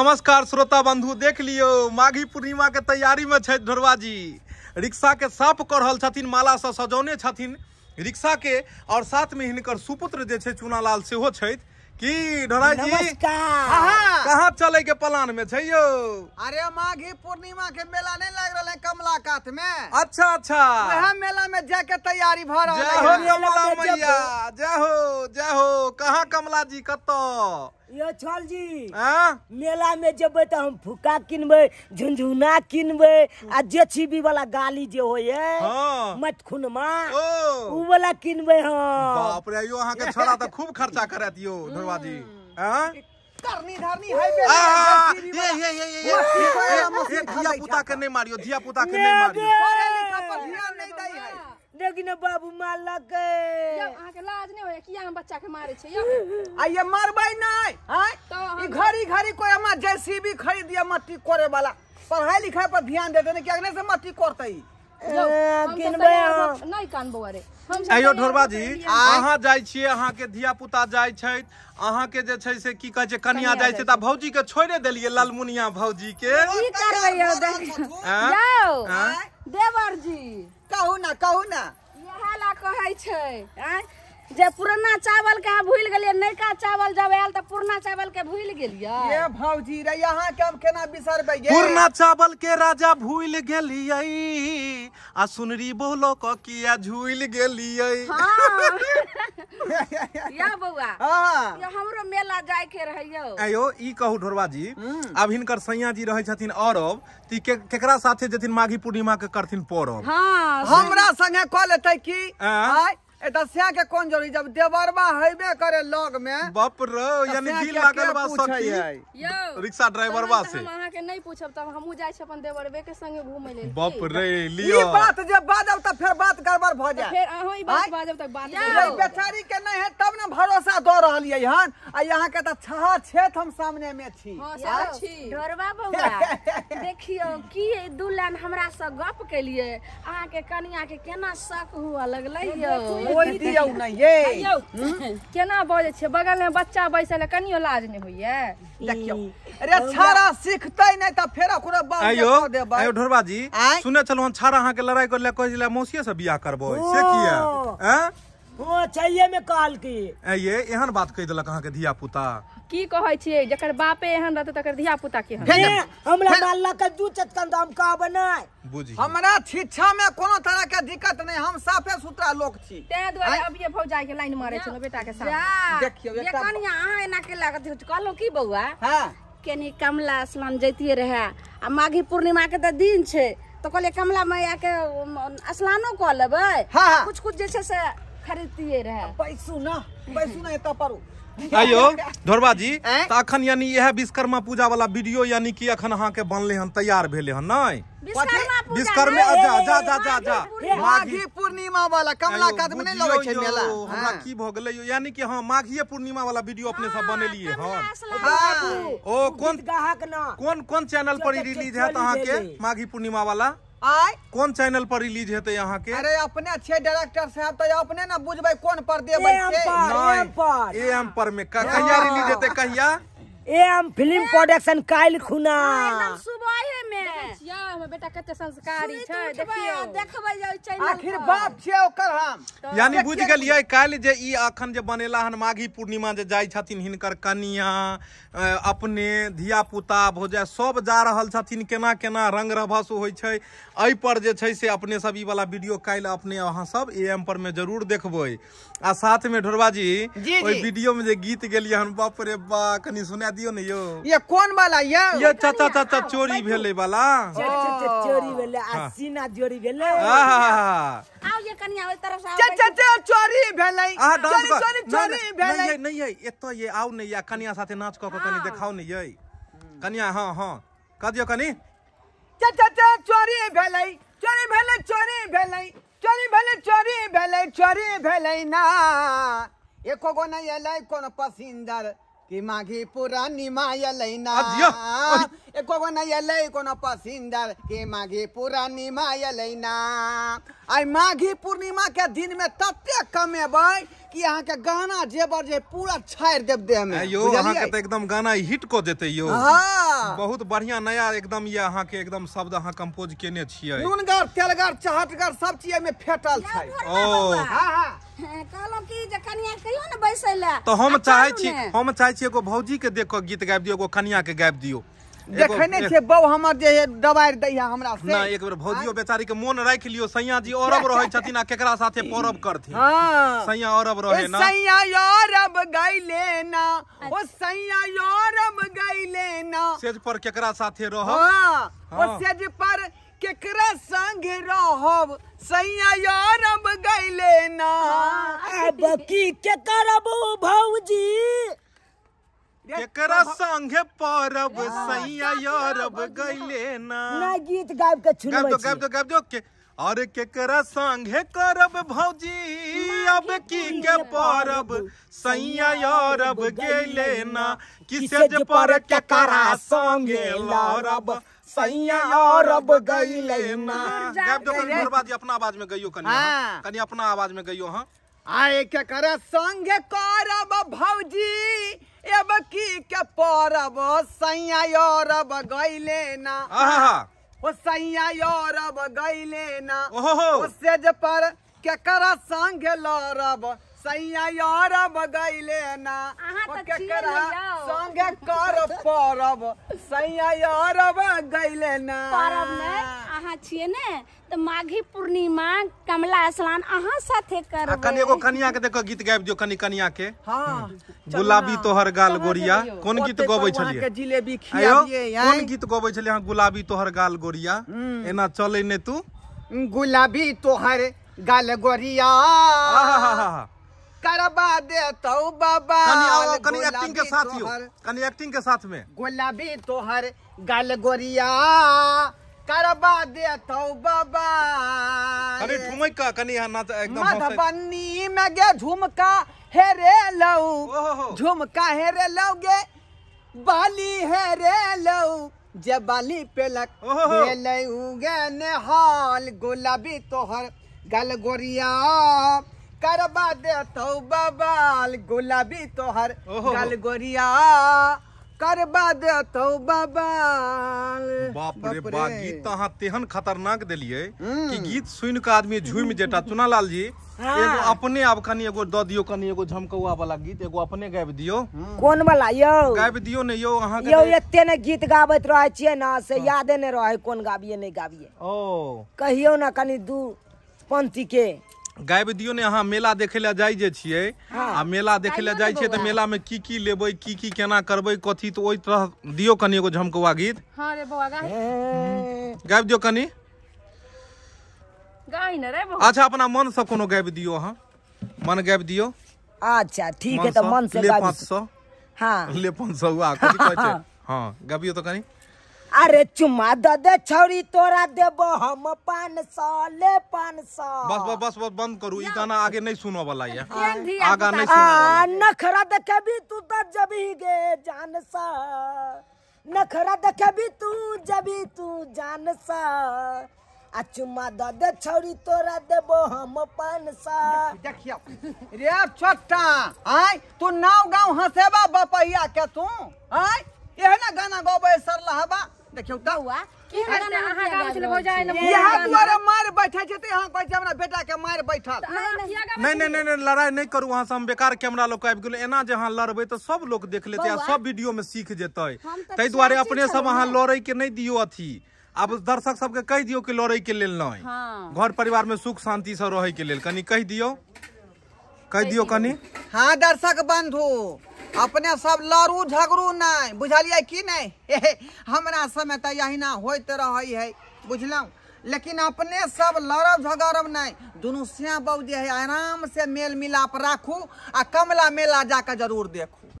नमस्कार श्रोता बंधु देख लियो माघी पूर्णिमा के तैयारी में छथि ढोरवा जी रिक्शा के साफ कढ़ल छथिन माला से सजौने छथिन रिक्शा के और साथ में हिनकर सुपुत्र जे लाल से हो छथि की ढोरा जी कहाँ चले के प्लान में छो यो अरे माघी पूर्णिमा के मेला नहीं लग रहा है कमला कात में अच्छा अच्छा वह मेला में जा के तैयारी भर जय हो कमला मैया जय हो जय हो कहाँ कमला जी कत यो छल जी आ? हाँ? मेला में जब हम फुका किनबे झुनझुना किनबे आ जे छीबी वाला गाली जे होय है हां मत ओ उ वाला किनबे हम बाप रे यो अहाँ के छोरा त खूब खर्चा करत यो धरवा जी हां हम्म। हाँ? करनी धरनी बे ये ये ये ये ये धिया पुता के नहीं मारियो धिया पुता के नहीं मारियो पढ़े लिखा पर ध्यान नहीं दई देखी ना बाबू मार लग गए के लाज नहीं होया कि यहाँ बच्चा के मारे छे आइए मारबाई नहीं हाँ तो घरी घड़ी कोई हमारा जेसीबी खरीद दिया मट्टी कोरे वाला पढ़ाई लिखाई पर ध्यान देते नहीं क्या से मट्टी करते किनबै ढोरबा जी अहाँ जाइ छियै अहाँके धिया पुता जाइ छथि के जे छै से की कहै छै कनिया जाइ छै त भौजी के छोड़े देलिए ललमुनिया भौजी के की करबै यौ जाओ देवर जी कहू ना कहू ना इएह ला कहै छै आँय जे पुराना चावल के भूल गलिए नयका चावल जब आयल तो पुराना चावल के भूल गलिए ये भौजी रे यहाँ के हम केना बिसरबे पुराना चावल के राजा भूल गलिए आ सुनरी बोलो क किया झूल गलिए हां या बउआ हां ये हमरो मेला जाय के रहयो अयो ई कहू ढोरवा जी अब हम्म। हिनकर सैया जी रहै छथिन और अब ती के, केकरा साथे जथिन माघी पूर्णिमा के करथिन पोरब हां हमरा संगे क लेतै की आय दस्या के कौन जरूरी जब देवरबा हेबे करे लग में बाप रे यानी दिल लागल बा सखी रिक्शा ड्राइवर बा से हम आके नहीं पूछब तब हमहू जाय छ अपन देवरबे के संगे घूमे ले बाप रे लियो ई बात जे बाजब त फिर बात गड़बड़ भ जाए फिर अहो ई बात बाजब तक बात नहीं बेचारी के नहीं है तब ना भरोसा दो रहलिए हन आ यहां के त छह छेत हम सामने में छी हां छी ढोरवा बउआ देखियो की दुलान हमरा स गप के लिए अहां के कनिया के केना शक हुआ लगलै यो दियौ ये हम्म? केना बगल में बच्चा बैसल कनियो लाज नै होइए देखियौ अरे छाड़ा सिखतै नै त फेर ढोरबा जी सुनै अहाँ के लड़ाई कर ले मौसिये से बियाह करबो से किया हैं चाहिए में की ये एहन बात कह धिया पुता की कहे छे जकर बापे एहन रहते तकर धिया पुता के हमरा के दू चटकन दाम का बनाय बुझी हमरा शिक्षा में कोनो तरह के दिक्कत नहीं हम साफे सुथरा लोग छी ते दुआरे अब ये भौजाई के लाइन मारे बेटा के साथ देखियो ये कनिया एना के लागत कहलो की हां केनी कमला जैतिए रहे आ माघी पूर्णिमा के त दिन छे तो कमला मैया के स्नानो कऽ लेबै हाँ, हाँ। कुछ कुछ जैसे से खरीदतिए रहे पैसू ना पैसू ना एता पारू आयो धोरबा जी त अखन यानी यह विश्वकर्मा पूजा वाला वीडियो यानी कि अखन अहाँ के बनले हन तैयार भेले हन नै विश्वकर्मा पूजा जा जा जा जा जा माघी पूर्णिमा वाला कमला कात में नै लगे छै मेला हमरा की भ गेलै यो यानी कि हां माघीए पूर्णिमा वाला वीडियो अपने सब बनेलिए हन ओ कोन कोन कोन चैनल पर रिलीज है त अहां के माघी पूर्णिमा वाला आय कौन चैनल पर रिलीज हेतै यहाँ के अरे अपने अच्छे डायरेक्टर साहब तो अपने ना बुझबै कौन पर दे ए एम पर में कहिया रिलीज हेतै कहिया एम फिल्म प्रोडक्शन काल्हि खुना सुबह आखिर बाप हम यानी बुझि गेलियै अखन बनेला हन माघी पूर्णिमा जे जाइ छथिन हिनकर कनिया अपने धिया पुता भोजाय सब जा रहल छथिन केना केना रंग रभस होइ छै एहि पर जे छै से अपने सब ई वाला वीडियो काल्हि अपने अहाँ सब एम पर में जरूर देखबै आ साथ में ढोरबा जी ओहि वीडियो में जे गीत गेलियै हन बाप रे बा कनी सुना दियो ने यो ये कोन वाला ये ये चाचा चाचा चोरी भेलै वाला चोरी भेले आ सीना जोरी भेले आओ ये कनिया ओइ तरफ से चे चोरी भेले आ चोरी चोरी भेले नहीं नहीं ये एतो ये आउ नहीं या कनिया साथे नाच क के कनी देखाओ नहीं ये कनिया हां हां कह दियो कनी चे चे चोरी भेले चोरी भेले चोरी भेले चोरी भेले चोरी भेले चोरी भेले ना एको गो नहीं एलै कोन पसिंदर कि माघी पुरानी माया लैना पसिंदर माघी पुरानी माया लैना आई माघी पूर्णिमा के दिन में तत्ते कि के गाना जेबर जे पूरा यो के एकदम गाना हिट को देते यो बहुत बढ़िया नया एकदम ये अहाँ के एकदम शब्द अहाँ कंपोज केने छिए नुनगर तेलगर चहटगर सब चीज में फेटल छै ओ हां हां तो हम चाहै हम चाहे एगो भौजी के देख गीत गाबि दियो कनिया के गाबि दियो देखै नै छियै हमर जे दबाइर दैया हमरा से नै एक बेर भौजियो बेचारी के मोन राखि लियौ सैया जी औरब रहै छथिन आ केकरा साथे परब करथिन हां सैया औरब रहै ना सैया औरब गइले ना ओ अच्छा। सैया औरब गइले ना सेज पर केकरा साथे रहब हां ओ सेज पर केकरा संग रहब सैया औरब की के करबो भौजी एकरा संगे परब हाँ। सैया यरब गइले ना ना गीत गाब के सुनबै गाब दो गाब दो गाब दो के अरे केकरा संगे करब भौजी अब की के परब सैया यरब गइले ना किसे जे पर के करा संगे लरब सैया यरब गइले ना गाब दो तो, हाँ। हाँ। कनी अपना आवाज में गइयो कनी हां कनी अपना आवाज में गइयो हां आए के कर संग करब भौजी एब की के परब सैया योरब गइले ना ओ सैया योरब गइले ना ओ सेज पर के कर संग लरब सैया योरब गइले ना ओ के कर संग कर परब सैया योरब गइले ना परब में अहा छिए ने तो माघी पूर्णिमा कमला स्नान अहा साथे कर कनी एगो कनिया के देखो गीत गाबि दियो कनी कनिया के हां हम्म। गुलाबी तोहर गाल गोरिया कोन गीत गबै छलिए के जिलेबी खिया खियाबिए कोन गीत गबै छलिए अहाँ गुलाबी तोहर गाल गोरिया हम्म। एना चले ने तू गुलाबी तोहर गाल गोरिया करबा दे तो बाबा कनी एक्टिंग के साथ कनी एक्टिंग के साथ में गुलाबी तोहर गाल गोरिया करबा दे तो बाबा अरे ठुमका कनी ना एकदम मधुबनी में गे झुमका हेरे लौ झुमका हेरे लऊ गे बाली हेरे लौ जे बाली पेलक हे लऊ गे गुलाबी तोहर गल गोरिया करबा दे तौ बाबाल गुलाबी तोहर गल गोरिया करबा देतौ तो बबाल बाप रे बा गीत अहाँ तेहन खतरनाक देलियै कि हम्म। गीत सुन कऽ आदमी झुमि जेटा चुना लाल जी हाँ। एगो अपने आब कनि एगो दऽ दियौ कनि एगो झमकौआ वाला गीत एगो अपने गाबि दियौ हम्म। कोन वाला यौ गाबि दियौ ने यौ अहाँ यौ एते ने गीत गाबैत रहै छियै ना से हाँ। यादे ने रहै कोन गाबियै नहि गाबियै ओ कहियो ना कनी दू पंक्ति के गाय दियो ने अहा मेला देखे ला जाय जे छियै हाँ। आ मेला देखे ला जाय छियै त मेला में की की लेबे की की केना करबे कथी तो ओई तरह दियो कनी एगो झमकवा गीत हां रे बौआ गाय हम्म। गाय दियो कनी गाय न रे बौआ अच्छा अपना मन से कोनो गाय दियो हां मन गाय दियो अच्छा ठीक है त मन से गाय 500 हां ले 500 आ हाँ। कथी कहै छै हां हाँ, गाबियो तो कनी अरे चुमा दे दे छोरी तोरा देबो हम पान साले पान सा बस बस बस बस बंद करू ई गाना आगे नहीं सुनो वाला ये आगे नहीं सुनो वाला नखरा देखे भी तू तो जब ही गे जान सा नखरा देखे भी तू जब ही तू जान सा आ चुमा दे दे छोरी तोरा देबो हम पान सा देखियो रे छोटा आय तू नाव गांव हसेबा बपैया के तू आय ना गाना गोबे गौबे सरलहबा नहीं नहीं नहीं लड़ाई नहीं करू अहाँ से हम बेकार कैमरा लोग एना जे अहाँ सब लोग देख लेते सब वीडियो में सीख जेतै तै अपने सब अहाँ के नहीं दियो अथी आब दर्शक सबके कह दियो कि लड़े के लेल नहीं घर परिवार में सुख शांति से रहे के लेल कनी कह दियो कह दियो कनी हाँ दर्शक बंधु अपने सब लड़ू झगड़ू नहीं बुझलिए कि नहीं हमारा समय तो यही होते रही है बुझल लेकिन अपने सब लड़ब झगड़ब नहीं दुनू श्या बहू जी है आराम से मेल मिलाप राखू आ कमला मेला जाकर जरूर देखू